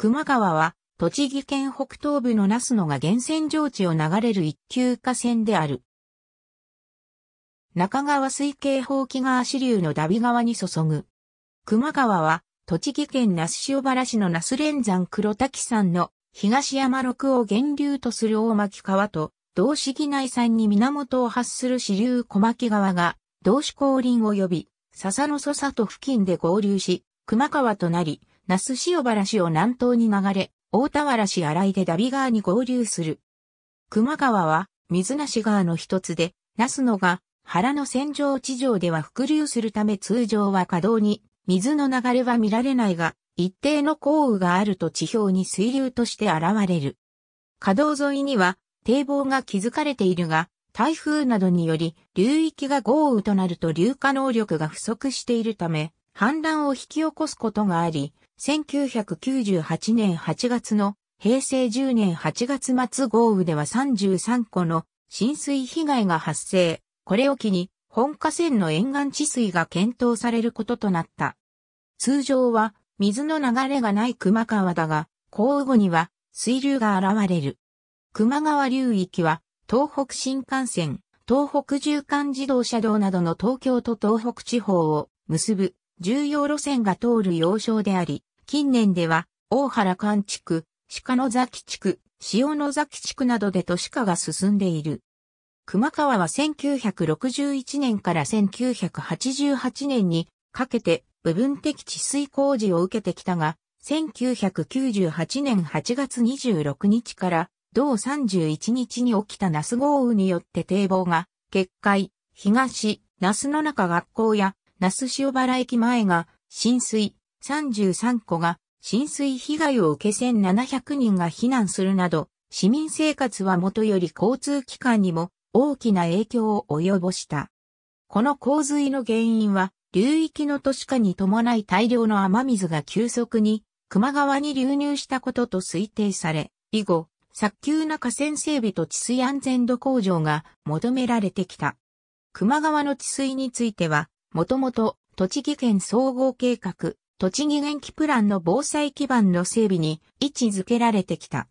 熊川は、栃木県北東部の那須野が源泉上地を流れる一級河川である。中川水系法木川支流のダビ川に注ぐ。熊川は、栃木県那須塩原市の那須連山黒滝山の東山六を源流とする大巻川と、道志木内山に源を発する支流小牧川が、道志降臨を呼び、笹の祖里付近で合流し、熊川となり、那須塩原市を南東に流れ、大田原市荒井でダビ川に合流する。熊川は水無川の一つで、那須野が原の戦場地上では伏流するため通常は稼働に水の流れは見られないが、一定の降雨があると地表に水流として現れる。稼働沿いには堤防が築かれているが、台風などにより流域が豪雨となると流化能力が不足しているため、反乱を引き起こすことがあり、1998年8月の平成10年8月末豪雨では33個の浸水被害が発生。これを機に、本河川の沿岸治水が検討されることとなった。通常は、水の流れがない熊川だが、降雨後には、水流が現れる。熊川流域は、東北新幹線、東北縦貫自動車道などの東京と東北地方を結ぶ重要路線が通る要衝であり、近年では、大原間地区、鹿野崎地区、塩野崎地区などで都市化が進んでいる。熊川は1961年から1988年にかけて部分的治水工事を受けてきたが、1998年8月26日から同31日に起きた那須豪雨によって堤防が決壊、東、那須の中学校や那須塩原駅前が浸水、33個が浸水被害を受け1700人が避難するなど、市民生活はもとより交通機関にも大きな影響を及ぼした。この洪水の原因は、流域の都市化に伴い大量の雨水が急速に、熊川に流入したことと推定され、以後、早急な河川整備と治水安全度向上が求められてきた。熊川の治水については、もともと、栃木県総合計画、栃木元気プランの防災基盤の整備に位置づけられてきた。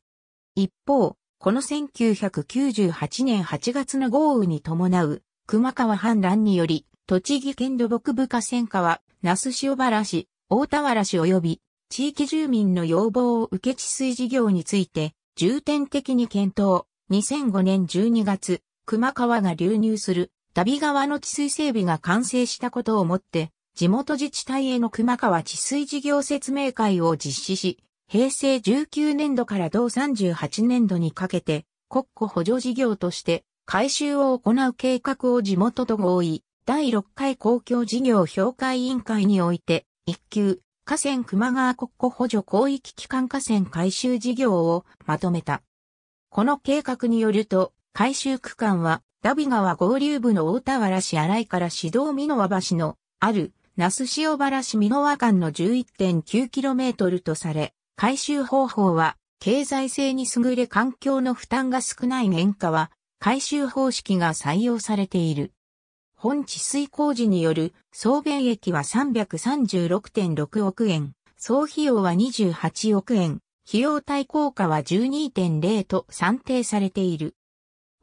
一方、この1998年8月の豪雨に伴う、熊川氾濫により、栃木県土木部河川課は、那須塩原市、大田原市及び、地域住民の要望を受け治水事業について、重点的に検討。2005年12月、熊川が流入する旅川の治水整備が完成したことをもって、地元自治体への熊川治水事業説明会を実施し、平成19年度から同38年度にかけて、国庫補助事業として改修を行う計画を地元と合意、第6回公共事業評価委員会において、一級、河川熊川国庫補助広域機関河川改修事業をまとめた。この計画によると、改修区間はダビ川合流部の大田原市荒井から市道美濃和橋のある那須塩原市美濃和間の 11.9km とされ、回収方法は経済性に優れ環境の負担が少ない年価は回収方式が採用されている。本治水工事による総便益は336.6億円、総費用は28億円、費用対効果は12.0と算定されている。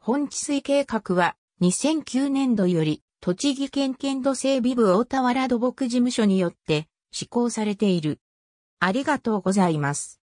本治水計画は2009年度より栃木県県土整備部大田原土木事務所によって施行されている。ありがとうございます。